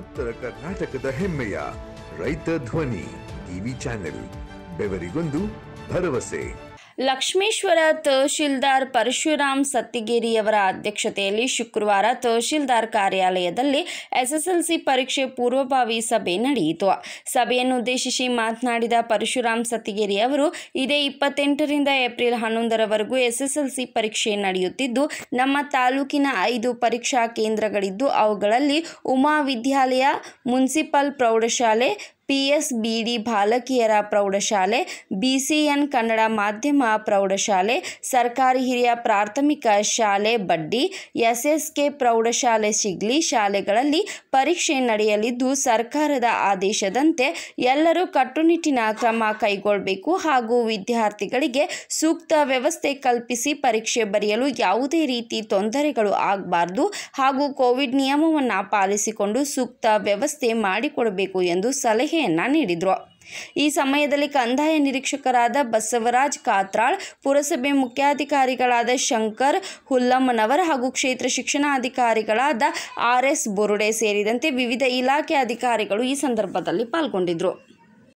ಉತ್ತರ ಕರ್ನಾಟಕದ ಹೆಮ್ಮೆಯ ರೈತ ಧ್ವನಿ ಟಿವಿ ಚಾನೆಲ್ ಬೆವರಿಗೊಂದು ಭರವಸೆ ಲಕ್ಷ್ಮೇಶ್ವರ ತಹಶೀಲ್ದಾರ್ ಪರಶುರಾಮ್ ಸತ್ತಿಗೇರಿಯವರ ಅಧ್ಯಕ್ಷತೆಯಲ್ಲಿ ಶುಕ್ರವಾರ ತಹಶೀಲ್ದಾರ್ ಕಾರ್ಯಾಲಯದಲ್ಲಿ ಎಸ್ಎಸ್ಎಲ್ಸಿ ಪರೀಕ್ಷೆ ಪೂರ್ವಭಾವಿ ಸಭೆ ನಡೆಯಿತು ಸಭೆಯನ್ನು ಉದ್ದೇಶಿಸಿ ಮಾತನಾಡಿದ ಪರಶುರಾಮ್ ಸತ್ತಿಗೇರಿ ಅವರು ಇದೇ ಇಪ್ಪತ್ತೆಂಟರಿಂದ ಏಪ್ರಿಲ್ ಹನ್ನೊಂದರವರೆಗೂ ಎಸ್ಎಸ್ಎಲ್ಸಿ ಪರೀಕ್ಷೆ ನಡೆಯುತ್ತಿದ್ದು ನಮ್ಮ ತಾಲೂಕಿನ ಐದು ಪರೀಕ್ಷಾ ಕೇಂದ್ರಗಳಿದ್ದು ಅವುಗಳಲ್ಲಿ ಉಮಾ ವಿದ್ಯಾಲಯ ಮುನ್ಸಿಪಲ್ ಪ್ರೌಢಶಾಲೆ ಪಿ ಎಸ್ ಬಿ ಡಿ ಬಾಲಕಿಯರ ಪ್ರೌಢಶಾಲೆ ಬಿಸಿಎನ್ ಕನ್ನಡ ಮಾಧ್ಯಮ ಪ್ರೌಢಶಾಲೆ ಸರ್ಕಾರಿ ಹಿರಿಯ ಪ್ರಾಥಮಿಕ ಶಾಲೆ ಬಡ್ಡಿ ಎಸ್ಎಸ್ಕೆ ಪ್ರೌಢಶಾಲೆ ಸಿಗ್ಲಿ ಶಾಲೆಗಳಲ್ಲಿ ಪರೀಕ್ಷೆ ನಡೆಯಲಿದ್ದು ಸರ್ಕಾರದ ಆದೇಶದಂತೆ ಎಲ್ಲರೂ ಕಟ್ಟುನಿಟ್ಟಿನ ಕ್ರಮ ಕೈಗೊಳ್ಳಬೇಕು ಹಾಗೂ ವಿದ್ಯಾರ್ಥಿಗಳಿಗೆ ಸೂಕ್ತ ವ್ಯವಸ್ಥೆ ಕಲ್ಪಿಸಿ ಪರೀಕ್ಷೆ ಬರೆಯಲು ಯಾವುದೇ ರೀತಿ ತೊಂದರೆಗಳು ಆಗಬಾರ್ದು ಹಾಗೂ ಕೋವಿಡ್ ನಿಯಮವನ್ನು ಪಾಲಿಸಿಕೊಂಡು ಸೂಕ್ತ ವ್ಯವಸ್ಥೆ ಮಾಡಿಕೊಡಬೇಕು ಎಂದು ಸಲಹೆ ಸಲಹೆಯನ್ನ ನೀಡಿದ್ರು ಈ ಸಮಯದಲ್ಲಿ ಕಂದಾಯ ನಿರೀಕ್ಷಕರಾದ ಬಸವರಾಜ್ ಕಾತ್ರಾಳ್ ಪುರಸಭೆ ಮುಖ್ಯಾಧಿಕಾರಿಗಳಾದ ಶಂಕರ್ ಹುಲ್ಲಮ್ಮನವರ್ ಹಾಗೂ ಕ್ಷೇತ್ರ ಶಿಕ್ಷಣಾಧಿಕಾರಿಗಳಾದ ಆರ್ ಎಸ್ ಬೊರುಡೆ ಸೇರಿದಂತೆ ವಿವಿಧ ಇಲಾಖೆ ಅಧಿಕಾರಿಗಳು ಈ ಸಂದರ್ಭದಲ್ಲಿ ಪಾಲ್ಗೊಂಡಿದ್ದರು